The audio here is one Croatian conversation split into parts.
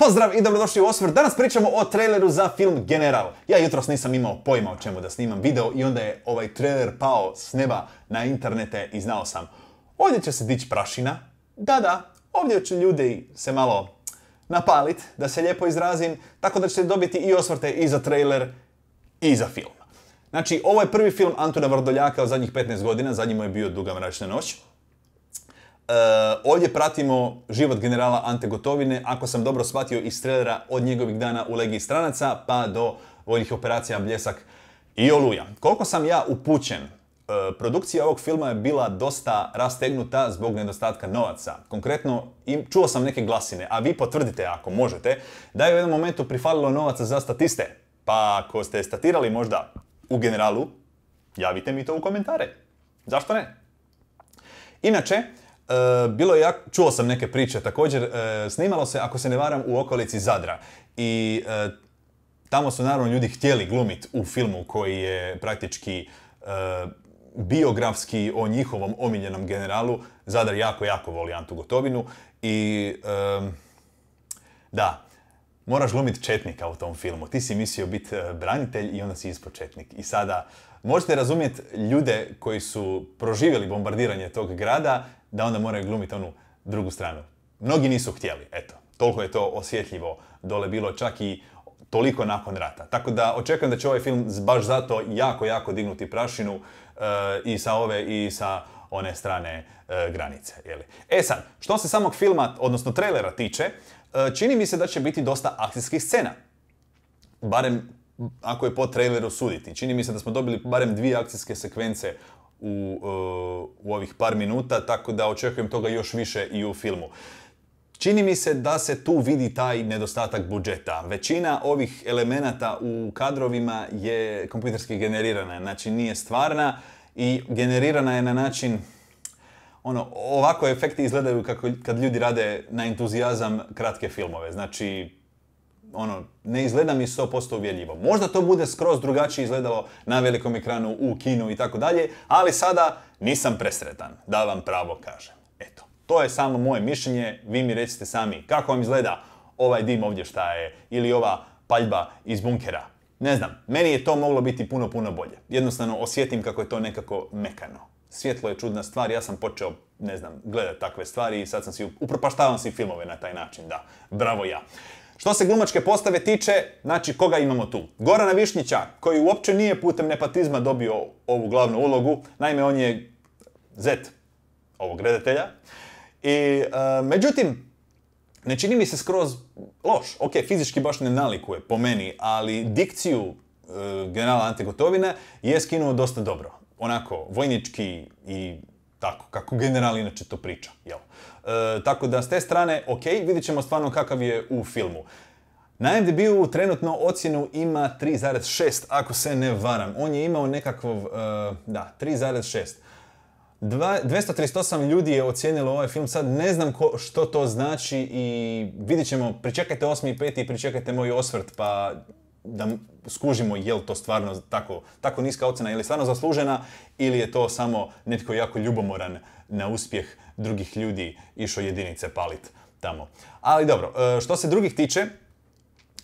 Pozdrav i dobrodošli u Osvrt. Danas pričamo o traileru za film General. Ja jutros nisam imao pojma o čemu da snimam video i onda je ovaj trailer pao s neba na internete i znao sam. Ovdje će se dići prašina. Da, da, ovdje će ljudi se malo napalit, da se lijepo izrazim, tako da ćete dobiti i osvrte i za trailer i za film. Znači, ovo je prvi film Antuna Vrdoljaka od zadnjih 15 godina, zadnji mu je bio Duga mračna noć. Eh, ovdje pratimo život generala Ante Gotovine, ako sam dobro shvatio iz trailera od njegovih dana u Legiji stranaca pa do vojnih operacija Bljesak i Oluja. Koliko sam ja upućen, eh, produkcija ovog filma je bila dosta rastegnuta zbog nedostatka novaca. Konkretno, čuo sam neke glasine, a vi potvrdite ako možete, da je u jednom momentu prifalilo novaca za statiste. Pa ako ste statirali možda u generalu, javite mi to u komentare. Zašto ne? Inače, Eh, bilo je čuo sam neke priče također, eh, snimalo se, ako se ne varam, u okolici Zadra. I eh, tamo su naravno ljudi htjeli glumit u filmu koji je praktički biografski o njihovom omiljenom generalu. Zadar jako, jako voli Antu Gotovinu i da, moraš glumit četnika u tom filmu. Ti si mislio biti branitelj i onda si ispod četnik. I sada možete razumjeti ljude koji su proživjeli bombardiranje tog grada da onda moraju glumiti onu drugu stranu. Mnogi nisu htjeli, eto. Toliko je to osjetljivo dole bilo čak i toliko nakon rata. Tako da očekujem da će ovaj film baš zato jako, jako dignuti prašinu eh, i sa ove i sa one strane eh, granice. Jeli. E sad, što se samog filma, odnosno trailera tiče, eh, čini mi se da će biti dosta akcijskih scena. Barem ako je po traileru suditi. Čini mi se da smo dobili barem dvije akcijske sekvence u, e, u ovih par minuta, tako da očekujem toga još više i u filmu. Čini mi se da se tu vidi taj nedostatak budžeta. Većina ovih elemenata u kadrovima je kompjuterski generirana, znači nije stvarna i generirana je na način ono, ovako efekti izgledaju kako kad ljudi rade na entuzijazam kratke filmove. Znači, ono, ne izgleda mi 100% uvjerljivo. Možda to bude skroz drugačije izgledalo na velikom ekranu, u kinu i tako dalje, ali sada nisam presretan, da vam pravo kažem. Eto, to je samo moje mišljenje, vi mi recite sami kako vam izgleda ovaj dim ovdje šta je, ili ova paljba iz bunkera. Ne znam, meni je to moglo biti puno, puno bolje. Jednostavno osjetim kako je to nekako mekano. Svjetlo je čudna stvar, ja sam počeo, ne znam, gledati takve stvari i sad sam si, upropaštavam si filmove na taj način, da. Bravo ja. Što se glumačke postave tiče, znači koga imamo tu? Gorana Višnjića, koji uopće nije putem nepatizma dobio ovu glavnu ulogu, naime on je zet ovog redatelja. I, e, međutim, ne čini mi se skroz loš. Ok, fizički baš ne nalikuje po meni, ali dikciju e, generala Ante Gotovine je skinuo dosta dobro. Onako, vojnički i tako, kako general inače to priča, jel? E, tako da, s te strane, ok, vidjet ćemo stvarno kakav je u filmu. Na MDB-u trenutno ocjenu ima 3.6, ako se ne varam. On je imao nekakvog, e, da, 3.6. 238 ljudi je ocijenilo ovaj film, sad ne znam što to znači i vidjet ćemo, pričekajte 8.5 i pričekajte moj osvrt, pa da skužimo je li to stvarno tako, tako niska ocena, je li stvarno zaslužena ili je to samo netko jako ljubomoran na uspjeh drugih ljudi išao jedinice palit tamo. Ali dobro, e, što se drugih tiče,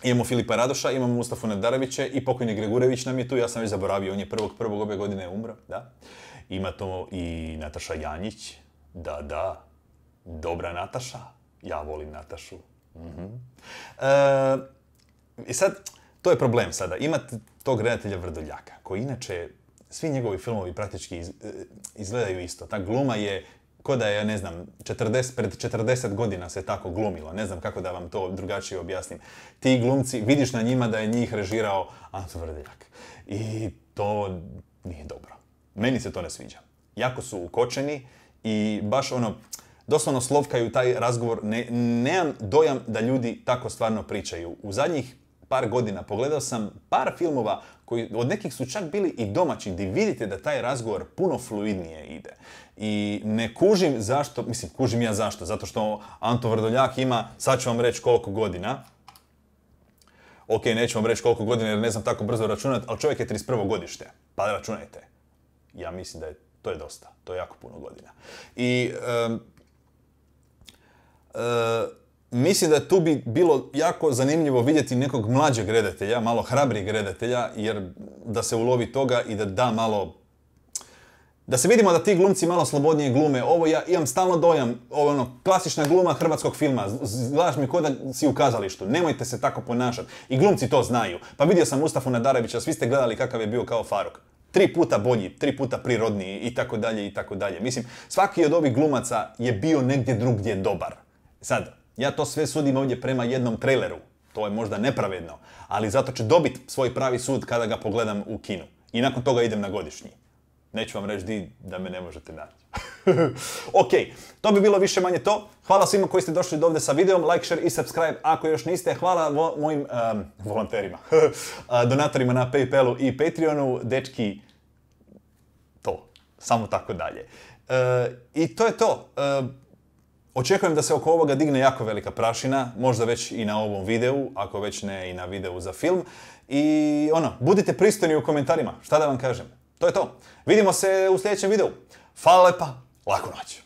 Imamo Filipa Radoša, imamo Mustafu Nadarevića i pokojni Gregurević nam je tu, ja sam već zaboravio, on je prvog, prvog obje godine umro, da. Ima to i Nataša Janjić, da, da, dobra Nataša, ja volim Natašu. Mhm. E, I sad, to je problem sada. Imate tog redatelja Vrdoljaka, koji inače, svi njegovi filmovi praktički e, izgledaju isto. Ta gluma je ko da je, ne znam, 40, pred 40 godina se tako glumilo. Ne znam kako da vam to drugačije objasnim. Ti glumci, vidiš na njima da je njih režirao Anto Vrdoljak. I to nije dobro. Meni se to ne sviđa. Jako su ukočeni i baš ono, doslovno slovkaju taj razgovor. Ne, nemam dojam da ljudi tako stvarno pričaju. U zadnjih par godina pogledao sam par filmova koji od nekih su čak bili i domaći gdje vidite da taj razgovor puno fluidnije ide. I ne kužim zašto, mislim kužim ja zašto, zato što Anto Vrdoljak ima, sad ću vam reći koliko godina, ok, neću vam reći koliko godina jer ne znam tako brzo računati, ali čovjek je 31. godište, pa računajte. Ja mislim da je, to je dosta, to je jako puno godina. I e, mislim da tu bi bilo jako zanimljivo vidjeti nekog mlađeg redatelja, malo hrabrijeg redatelja, jer da se ulovi toga i da da malo... Da se vidimo da ti glumci malo slobodnije glume. Ovo ja imam stalno dojam, ovo ono, klasična gluma hrvatskog filma. Zlaž mi ko da si u kazalištu. Nemojte se tako ponašati. I glumci to znaju. Pa vidio sam Mustafu Nadarevića, svi ste gledali kakav je bio kao Faruk tri puta bolji, tri puta prirodniji i tako dalje i tako dalje. Mislim, svaki od ovih glumaca je bio negdje drugdje dobar. Sad, ja to sve sudim ovdje prema jednom traileru. To je možda nepravedno, ali zato će dobit svoj pravi sud kada ga pogledam u kinu. I nakon toga idem na godišnji. Neću vam reći di da me ne možete naći. ok, to bi bilo više manje to. Hvala svima koji ste došli do ovdje sa videom. Like, share i subscribe ako još niste. Hvala mojim volonterima, donatorima na Paypalu i Patreonu. Dečki, to. Samo tako dalje. E, I to je to. E, Očekujem da se oko ovoga digne jako velika prašina, možda već i na ovom videu, ako već ne i na videu za film. I ono, budite pristojni u komentarima, šta da vam kažem. To je to. Vidimo se u sljedećem videu. Hvala lepa, laku noć.